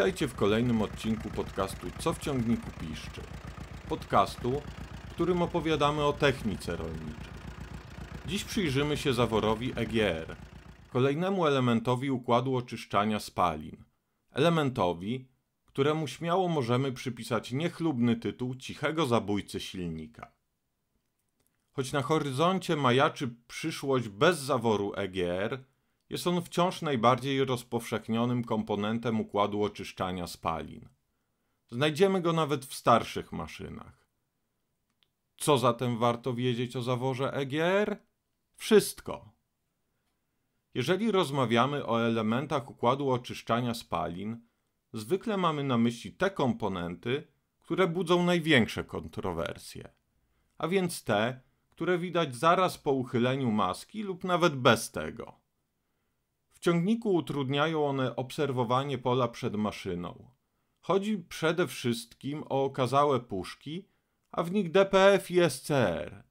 Witajcie w kolejnym odcinku podcastu Co w ciągniku piszczy. Podcastu, w którym opowiadamy o technice rolniczej. Dziś przyjrzymy się zaworowi EGR, kolejnemu elementowi układu oczyszczania spalin. Elementowi, któremu śmiało możemy przypisać niechlubny tytuł cichego zabójcy silnika. Choć na horyzoncie majaczy przyszłość bez zaworu EGR, jest on wciąż najbardziej rozpowszechnionym komponentem układu oczyszczania spalin. Znajdziemy go nawet w starszych maszynach. Co zatem warto wiedzieć o zaworze EGR? Wszystko. Jeżeli rozmawiamy o elementach układu oczyszczania spalin, zwykle mamy na myśli te komponenty, które budzą największe kontrowersje, a więc te, które widać zaraz po uchyleniu maski lub nawet bez tego. W ciągniku utrudniają one obserwowanie pola przed maszyną. Chodzi przede wszystkim o okazałe puszki, a w nich DPF i SCR.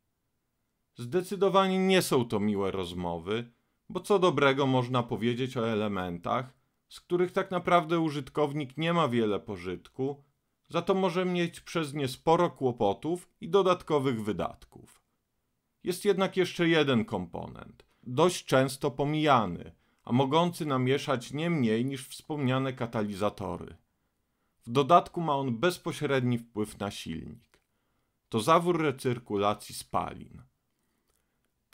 Zdecydowanie nie są to miłe rozmowy, bo co dobrego można powiedzieć o elementach, z których tak naprawdę użytkownik nie ma wiele pożytku, za to może mieć przez nie sporo kłopotów i dodatkowych wydatków. Jest jednak jeszcze jeden komponent, dość często pomijany, a mogący namieszać nie mniej niż wspomniane katalizatory. W dodatku ma on bezpośredni wpływ na silnik. To zawór recyrkulacji spalin.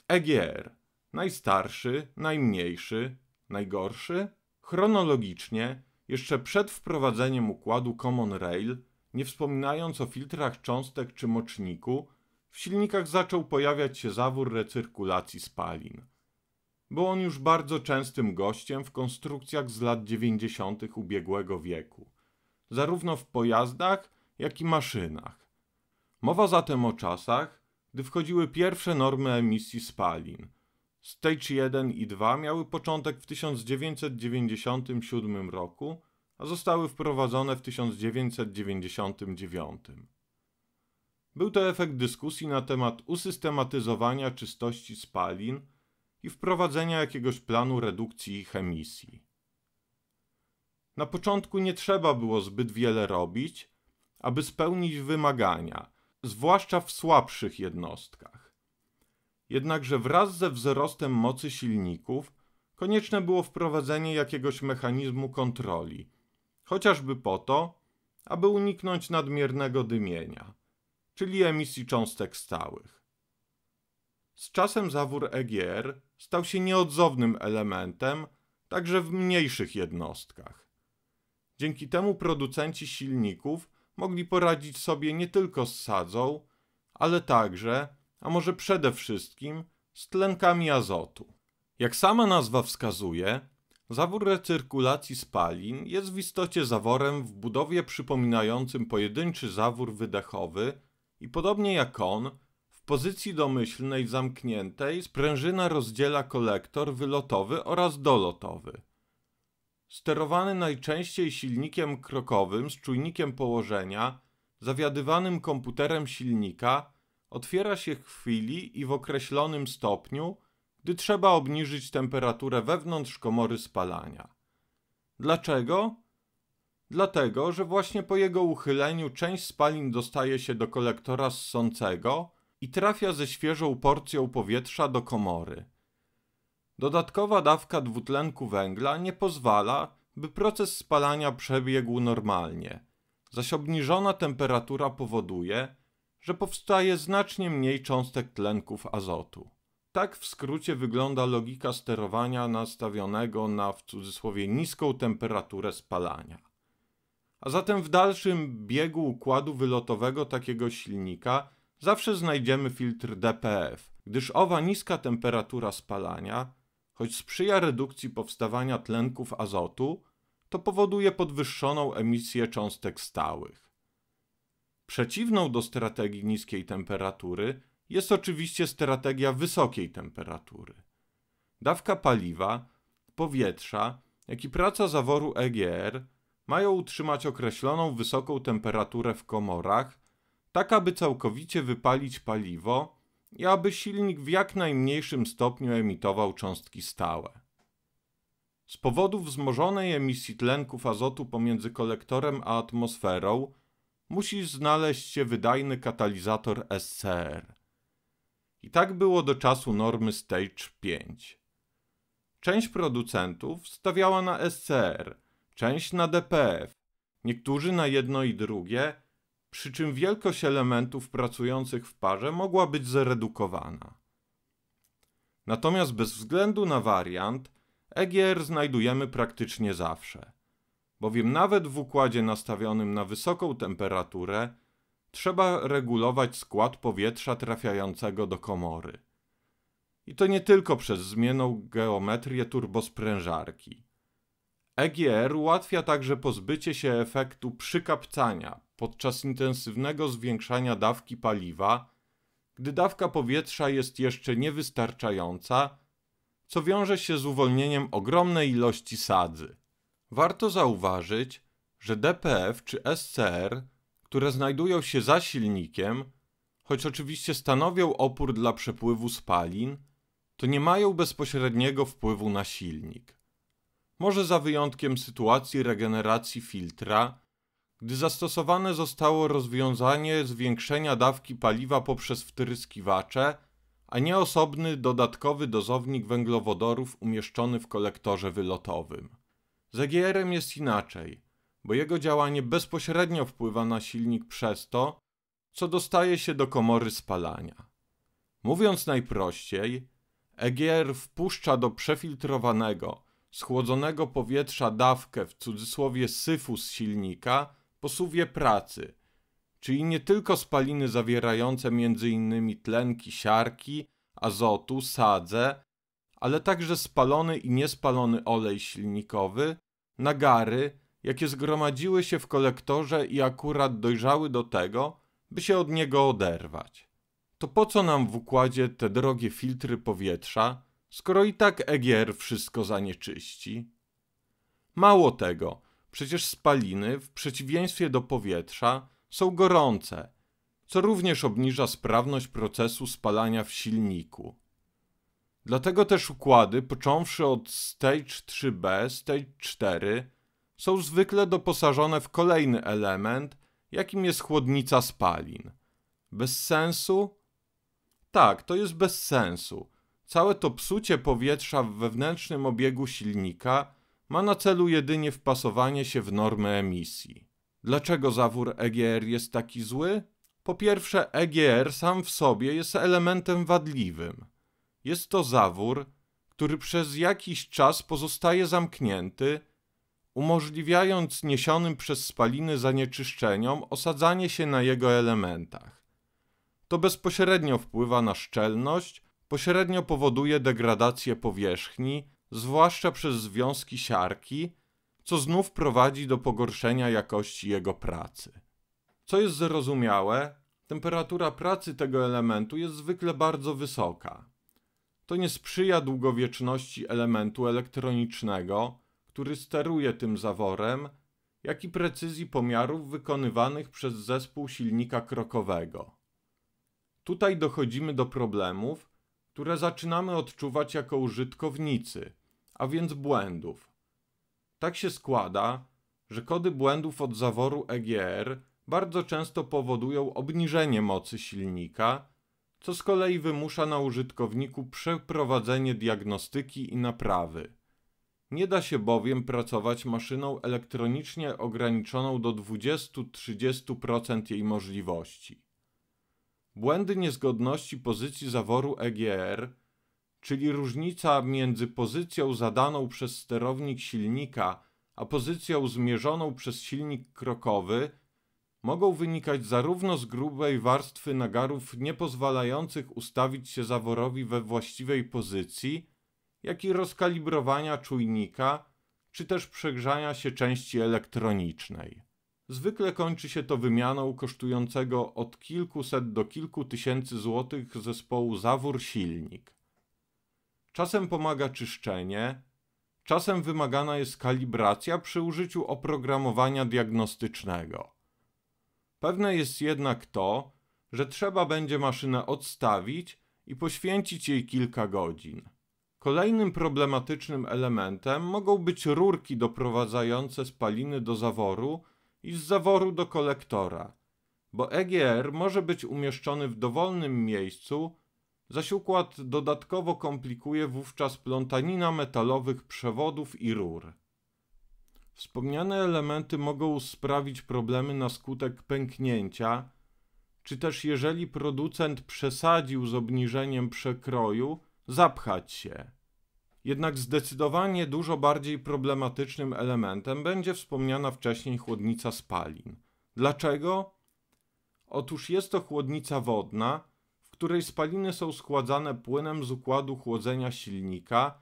EGR najstarszy, najmniejszy, najgorszy? Chronologicznie, jeszcze przed wprowadzeniem układu Common Rail, nie wspominając o filtrach cząstek czy moczniku, w silnikach zaczął pojawiać się zawór recyrkulacji spalin. Był on już bardzo częstym gościem w konstrukcjach z lat 90. ubiegłego wieku, zarówno w pojazdach, jak i maszynach. Mowa zatem o czasach, gdy wchodziły pierwsze normy emisji spalin. Stage 1 i 2 miały początek w 1997 roku, a zostały wprowadzone w 1999. Był to efekt dyskusji na temat usystematyzowania czystości spalin – i wprowadzenia jakiegoś planu redukcji ich emisji. Na początku nie trzeba było zbyt wiele robić, aby spełnić wymagania, zwłaszcza w słabszych jednostkach. Jednakże wraz ze wzrostem mocy silników konieczne było wprowadzenie jakiegoś mechanizmu kontroli, chociażby po to, aby uniknąć nadmiernego dymienia, czyli emisji cząstek stałych. Z czasem zawór EGR stał się nieodzownym elementem także w mniejszych jednostkach. Dzięki temu producenci silników mogli poradzić sobie nie tylko z sadzą, ale także, a może przede wszystkim, z tlenkami azotu. Jak sama nazwa wskazuje, zawór recyrkulacji spalin jest w istocie zaworem w budowie przypominającym pojedynczy zawór wydechowy i podobnie jak on, pozycji domyślnej zamkniętej sprężyna rozdziela kolektor wylotowy oraz dolotowy. Sterowany najczęściej silnikiem krokowym z czujnikiem położenia, zawiadywanym komputerem silnika, otwiera się w chwili i w określonym stopniu, gdy trzeba obniżyć temperaturę wewnątrz komory spalania. Dlaczego? Dlatego, że właśnie po jego uchyleniu część spalin dostaje się do kolektora ssącego, i trafia ze świeżą porcją powietrza do komory. Dodatkowa dawka dwutlenku węgla nie pozwala, by proces spalania przebiegł normalnie, zaś obniżona temperatura powoduje, że powstaje znacznie mniej cząstek tlenków azotu. Tak w skrócie wygląda logika sterowania nastawionego na w cudzysłowie niską temperaturę spalania. A zatem w dalszym biegu układu wylotowego takiego silnika zawsze znajdziemy filtr DPF, gdyż owa niska temperatura spalania, choć sprzyja redukcji powstawania tlenków azotu, to powoduje podwyższoną emisję cząstek stałych. Przeciwną do strategii niskiej temperatury jest oczywiście strategia wysokiej temperatury. Dawka paliwa, powietrza, jak i praca zaworu EGR mają utrzymać określoną wysoką temperaturę w komorach, tak aby całkowicie wypalić paliwo i aby silnik w jak najmniejszym stopniu emitował cząstki stałe. Z powodu wzmożonej emisji tlenków azotu pomiędzy kolektorem a atmosferą musi znaleźć się wydajny katalizator SCR. I tak było do czasu normy Stage 5. Część producentów stawiała na SCR, część na DPF, niektórzy na jedno i drugie, przy czym wielkość elementów pracujących w parze mogła być zredukowana. Natomiast bez względu na wariant, EGR znajdujemy praktycznie zawsze, bowiem nawet w układzie nastawionym na wysoką temperaturę trzeba regulować skład powietrza trafiającego do komory. I to nie tylko przez zmienną geometrię turbosprężarki. EGR ułatwia także pozbycie się efektu przykapcania podczas intensywnego zwiększania dawki paliwa, gdy dawka powietrza jest jeszcze niewystarczająca, co wiąże się z uwolnieniem ogromnej ilości sadzy. Warto zauważyć, że DPF czy SCR, które znajdują się za silnikiem, choć oczywiście stanowią opór dla przepływu spalin, to nie mają bezpośredniego wpływu na silnik. Może za wyjątkiem sytuacji regeneracji filtra, gdy zastosowane zostało rozwiązanie zwiększenia dawki paliwa poprzez wtryskiwacze, a nie osobny dodatkowy dozownik węglowodorów umieszczony w kolektorze wylotowym. Z EGR-em jest inaczej, bo jego działanie bezpośrednio wpływa na silnik przez to, co dostaje się do komory spalania. Mówiąc najprościej, EGR wpuszcza do przefiltrowanego, schłodzonego powietrza dawkę w cudzysłowie syfu z silnika, posuwie pracy, czyli nie tylko spaliny zawierające m.in. tlenki siarki, azotu, sadze, ale także spalony i niespalony olej silnikowy, nagary, jakie zgromadziły się w kolektorze i akurat dojrzały do tego, by się od niego oderwać. To po co nam w układzie te drogie filtry powietrza, skoro i tak EGR wszystko zanieczyści? Mało tego, Przecież spaliny, w przeciwieństwie do powietrza, są gorące, co również obniża sprawność procesu spalania w silniku. Dlatego też układy, począwszy od Stage 3B, Stage 4, są zwykle doposażone w kolejny element, jakim jest chłodnica spalin. Bez sensu? Tak, to jest bez sensu. Całe to psucie powietrza w wewnętrznym obiegu silnika ma na celu jedynie wpasowanie się w normy emisji. Dlaczego zawór EGR jest taki zły? Po pierwsze, EGR sam w sobie jest elementem wadliwym. Jest to zawór, który przez jakiś czas pozostaje zamknięty, umożliwiając niesionym przez spaliny zanieczyszczeniom osadzanie się na jego elementach. To bezpośrednio wpływa na szczelność, pośrednio powoduje degradację powierzchni, zwłaszcza przez związki siarki, co znów prowadzi do pogorszenia jakości jego pracy. Co jest zrozumiałe, temperatura pracy tego elementu jest zwykle bardzo wysoka. To nie sprzyja długowieczności elementu elektronicznego, który steruje tym zaworem, jak i precyzji pomiarów wykonywanych przez zespół silnika krokowego. Tutaj dochodzimy do problemów, które zaczynamy odczuwać jako użytkownicy – a więc błędów. Tak się składa, że kody błędów od zaworu EGR bardzo często powodują obniżenie mocy silnika, co z kolei wymusza na użytkowniku przeprowadzenie diagnostyki i naprawy. Nie da się bowiem pracować maszyną elektronicznie ograniczoną do 20-30% jej możliwości. Błędy niezgodności pozycji zaworu EGR czyli różnica między pozycją zadaną przez sterownik silnika a pozycją zmierzoną przez silnik krokowy, mogą wynikać zarówno z grubej warstwy nagarów niepozwalających ustawić się zaworowi we właściwej pozycji, jak i rozkalibrowania czujnika, czy też przegrzania się części elektronicznej. Zwykle kończy się to wymianą kosztującego od kilkuset do kilku tysięcy złotych zespołu zawór silnik. Czasem pomaga czyszczenie, czasem wymagana jest kalibracja przy użyciu oprogramowania diagnostycznego. Pewne jest jednak to, że trzeba będzie maszynę odstawić i poświęcić jej kilka godzin. Kolejnym problematycznym elementem mogą być rurki doprowadzające spaliny do zaworu i z zaworu do kolektora, bo EGR może być umieszczony w dowolnym miejscu zaś układ dodatkowo komplikuje wówczas plątanina metalowych przewodów i rur. Wspomniane elementy mogą sprawić problemy na skutek pęknięcia, czy też jeżeli producent przesadził z obniżeniem przekroju, zapchać się. Jednak zdecydowanie dużo bardziej problematycznym elementem będzie wspomniana wcześniej chłodnica spalin. Dlaczego? Otóż jest to chłodnica wodna, której spaliny są składzane płynem z układu chłodzenia silnika,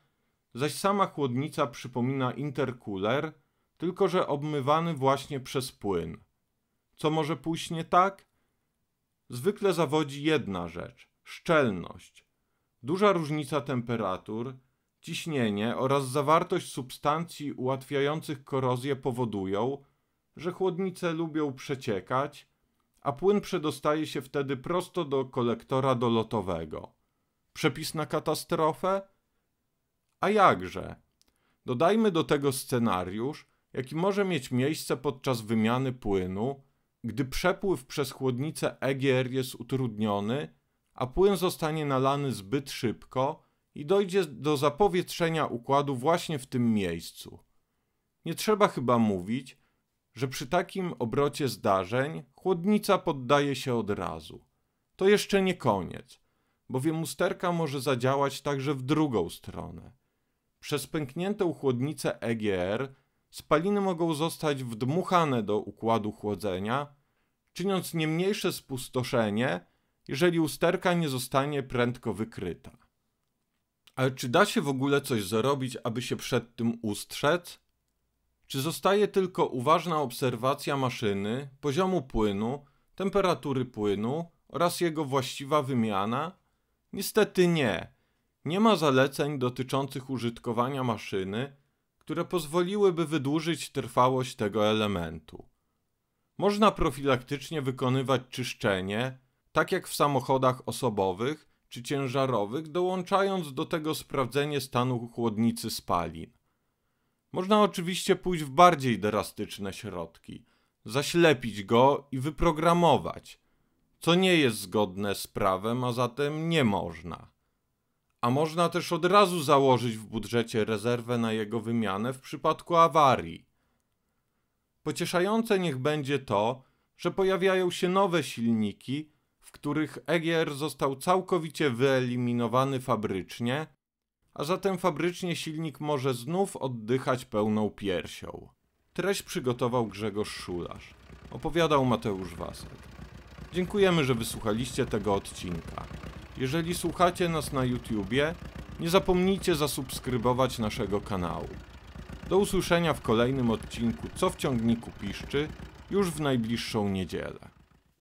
zaś sama chłodnica przypomina interkuler, tylko że obmywany właśnie przez płyn. Co może pójść nie tak? Zwykle zawodzi jedna rzecz szczelność. Duża różnica temperatur, ciśnienie oraz zawartość substancji ułatwiających korozję powodują, że chłodnice lubią przeciekać a płyn przedostaje się wtedy prosto do kolektora dolotowego. Przepis na katastrofę? A jakże? Dodajmy do tego scenariusz, jaki może mieć miejsce podczas wymiany płynu, gdy przepływ przez chłodnicę EGR jest utrudniony, a płyn zostanie nalany zbyt szybko i dojdzie do zapowietrzenia układu właśnie w tym miejscu. Nie trzeba chyba mówić, że przy takim obrocie zdarzeń chłodnica poddaje się od razu. To jeszcze nie koniec, bowiem usterka może zadziałać także w drugą stronę. Przez pękniętą chłodnicę EGR spaliny mogą zostać wdmuchane do układu chłodzenia, czyniąc nie mniejsze spustoszenie, jeżeli usterka nie zostanie prędko wykryta. Ale czy da się w ogóle coś zrobić, aby się przed tym ustrzec? Czy zostaje tylko uważna obserwacja maszyny, poziomu płynu, temperatury płynu oraz jego właściwa wymiana? Niestety nie. Nie ma zaleceń dotyczących użytkowania maszyny, które pozwoliłyby wydłużyć trwałość tego elementu. Można profilaktycznie wykonywać czyszczenie, tak jak w samochodach osobowych czy ciężarowych, dołączając do tego sprawdzenie stanu chłodnicy spalin. Można oczywiście pójść w bardziej drastyczne środki, zaślepić go i wyprogramować, co nie jest zgodne z prawem, a zatem nie można. A można też od razu założyć w budżecie rezerwę na jego wymianę w przypadku awarii. Pocieszające niech będzie to, że pojawiają się nowe silniki, w których Egier został całkowicie wyeliminowany fabrycznie a zatem fabrycznie silnik może znów oddychać pełną piersią. Treść przygotował Grzegorz Szularz. Opowiadał Mateusz Wasek. Dziękujemy, że wysłuchaliście tego odcinka. Jeżeli słuchacie nas na YouTubie, nie zapomnijcie zasubskrybować naszego kanału. Do usłyszenia w kolejnym odcinku Co w ciągniku piszczy już w najbliższą niedzielę.